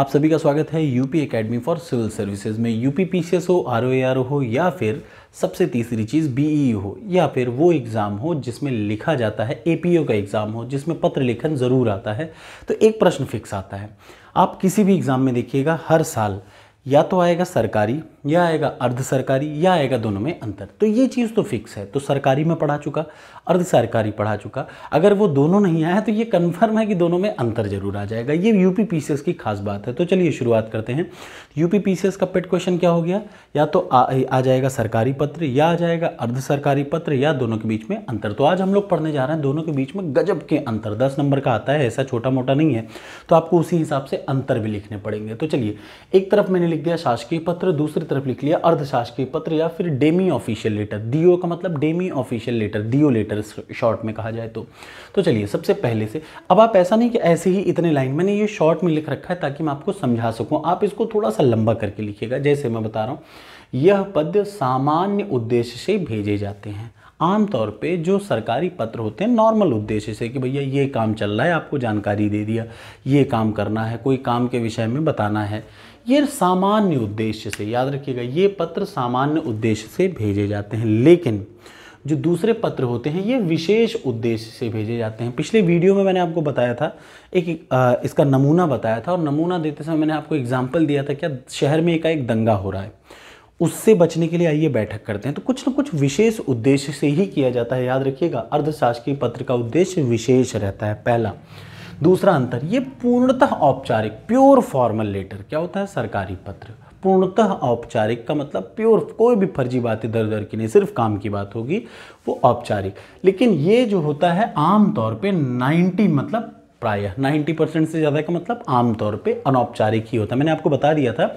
आप सभी का स्वागत है UP academy for civil services में यूपी पीसीएस हो आर ओ हो या फिर सबसे तीसरी चीज़ बी e हो या फिर वो एग्ज़ाम हो जिसमें लिखा जाता है ए का एग्ज़ाम हो जिसमें पत्र लेखन ज़रूर आता है तो एक प्रश्न फिक्स आता है आप किसी भी एग्ज़ाम में देखिएगा हर साल या तो आएगा सरकारी या आएगा अर्ध सरकारी या आएगा दोनों में अंतर तो ये चीज़ तो फिक्स है तो सरकारी में पढ़ा चुका अर्ध सरकारी पढ़ा चुका अगर वो दोनों नहीं आया तो ये कन्फर्म है कि दोनों में अंतर जरूर आ जाएगा ये यूपी पीसीएस की खास बात है तो चलिए शुरुआत करते हैं यूपी पीसीएस का पेट क्वेश्चन क्या हो गया या तो आ, आ जाएगा सरकारी पत्र या आ जाएगा अर्ध सरकारी पत्र या दोनों के बीच में अंतर तो आज हम लोग पढ़ने जा रहे हैं दोनों के बीच में गजब के अंतर दस नंबर का आता है ऐसा छोटा मोटा नहीं है तो आपको उसी हिसाब से अंतर भी लिखने पड़ेंगे तो चलिए एक तरफ मैंने लिख दिया शासकीय पत्र दूसरी तरफ लिख लिया अर्ध शासकीय पत्र या फिर डेमी ऑफिशियल लेटर डीओ का मतलब demi official letter DO letter short में कहा जाए तो तो चलिए सबसे पहले से अब आप ऐसा नहीं कि ऐसे ही इतने लाइन मैंने ये शॉर्ट में लिख रखा है ताकि मैं आपको समझा सकूँ आप इसको थोड़ा सा लंबा करके लिखिएगा जैसे मैं बता रहा हूँ यह पद सामान्य उद्देश्य से भेजे जाते हैं आमतौर पे जो सरकारी पत्र होते हैं नॉर्मल उद्देश्य से कि भैया ये काम चल रहा है आपको जानकारी दे दिया ये काम करना है कोई काम के विषय में बताना है ये सामान्य उद्देश्य से याद रखिएगा ये पत्र सामान्य उद्देश्य से भेजे जाते हैं लेकिन जो दूसरे पत्र होते हैं ये विशेष उद्देश्य से भेजे जाते हैं पिछले वीडियो में मैंने आपको बताया था एक आ, इसका नमूना बताया था और नमूना देते समय मैंने आपको एग्जाम्पल दिया था क्या शहर में एकाएक दंगा हो रहा है उससे बचने के लिए आइए बैठक करते हैं तो कुछ ना कुछ विशेष उद्देश्य से ही किया जाता है याद रखिएगा अर्धशासकीय पत्र का उद्देश्य विशेष रहता है पहला दूसरा अंतर ये पूर्णतः औपचारिक प्योर फॉर्मल लेटर क्या होता है सरकारी पत्र पूर्णतः औपचारिक का मतलब प्योर कोई भी फर्जी बात इधर उधर की नहीं सिर्फ काम की बात होगी वो औपचारिक लेकिन ये जो होता है आमतौर पे 90 मतलब प्रायः 90 परसेंट से ज़्यादा का मतलब आमतौर पे अनौपचारिक ही होता है मैंने आपको बता दिया था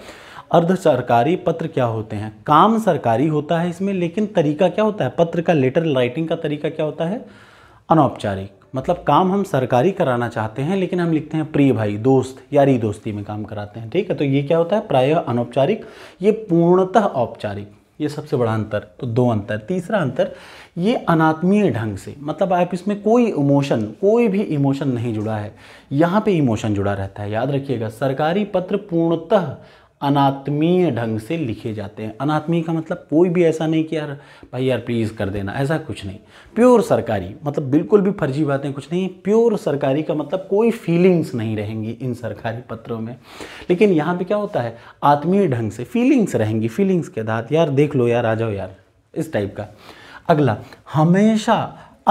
अर्ध सरकारी पत्र क्या होते हैं काम सरकारी होता है इसमें लेकिन तरीका क्या होता है पत्र का लेटर राइटिंग का तरीका क्या होता है अनौपचारिक मतलब काम हम सरकारी कराना चाहते हैं लेकिन हम लिखते हैं प्रिय भाई दोस्त यारी दोस्ती में काम कराते हैं ठीक है तो ये क्या होता है प्राय अनौपचारिक ये पूर्णतः औपचारिक ये सबसे बड़ा अंतर तो दो अंतर तीसरा अंतर ये अनात्मीय ढंग से मतलब आप इसमें कोई इमोशन कोई भी इमोशन नहीं जुड़ा है यहाँ पे इमोशन जुड़ा रहता है याद रखिएगा सरकारी पत्र पूर्णतः अनात्मीय ढंग से लिखे जाते हैं अनात्मीय का मतलब कोई भी ऐसा नहीं कि यार भाई यार प्लीज़ कर देना ऐसा कुछ नहीं प्योर सरकारी मतलब बिल्कुल भी फर्जी बातें कुछ नहीं प्योर सरकारी का मतलब कोई फीलिंग्स नहीं रहेंगी इन सरकारी पत्रों में लेकिन यहाँ पे क्या होता है आत्मीय ढंग से फीलिंग्स रहेंगी फीलिंग्स के आधार यार देख लो यार आ जाओ यार इस टाइप का अगला हमेशा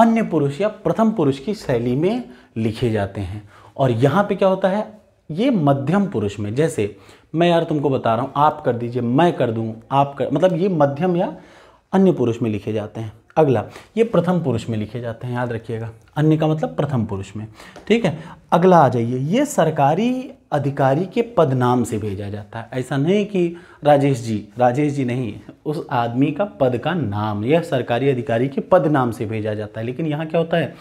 अन्य पुरुष या प्रथम पुरुष की शैली में लिखे जाते हैं और यहाँ पे क्या होता है ये मध्यम पुरुष में जैसे मैं यार तुमको बता रहा हूँ आप कर दीजिए मैं कर दूँ आप कर मतलब ये मध्यम या अन्य पुरुष में लिखे जाते हैं अगला ये प्रथम पुरुष में लिखे जाते हैं याद रखिएगा अन्य का मतलब प्रथम पुरुष में ठीक है अगला आ जाइए ये सरकारी अधिकारी के पद नाम से भेजा जाता है ऐसा नहीं कि राजेश जी राजेश जी नहीं उस आदमी का पद का नाम यह सरकारी अधिकारी के पद नाम से भेजा जाता है लेकिन यहाँ क्या होता है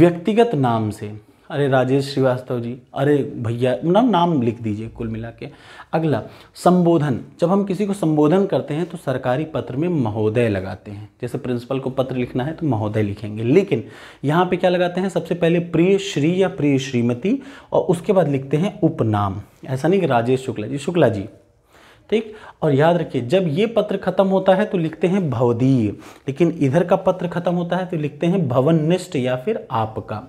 व्यक्तिगत नाम से अरे राजेश श्रीवास्तव जी अरे भैया नाम नाम लिख दीजिए कुल मिला के अगला संबोधन जब हम किसी को संबोधन करते हैं तो सरकारी पत्र में महोदय लगाते हैं जैसे प्रिंसिपल को पत्र लिखना है तो महोदय लिखेंगे लेकिन यहाँ पे क्या लगाते हैं सबसे पहले प्रिय श्री या प्रिय श्रीमती और उसके बाद लिखते हैं उपनाम ऐसा नहीं कि राजेश शुक्ला जी शुक्ला जी ठीक और याद रखिए जब ये पत्र खत्म होता है तो लिखते हैं भवदीय लेकिन इधर का पत्र खत्म होता है तो लिखते हैं भवननिष्ठ या फिर आपका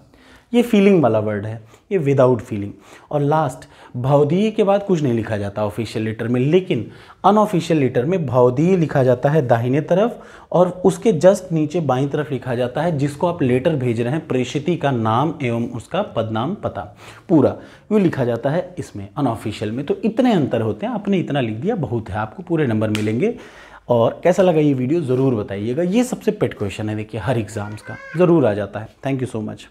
ये फीलिंग वाला वर्ड है ये विदाउट फीलिंग और लास्ट भावदीय के बाद कुछ नहीं लिखा जाता ऑफिशियल लेटर में लेकिन अनऑफिशियल लेटर में भावदीय लिखा जाता है दाहिने तरफ और उसके जस्ट नीचे बाईं तरफ लिखा जाता है जिसको आप लेटर भेज रहे हैं प्रेषिति का नाम एवं उसका पदनाम पता पूरा वो लिखा जाता है इसमें अनऑफिशियल में तो इतने अंतर होते हैं आपने इतना लिख दिया बहुत है आपको पूरे नंबर मिलेंगे और कैसा लगा ये वीडियो ज़रूर बताइएगा ये सबसे पेट क्वेश्चन है देखिए हर एग्ज़ाम्स का ज़रूर आ जाता है थैंक यू सो मच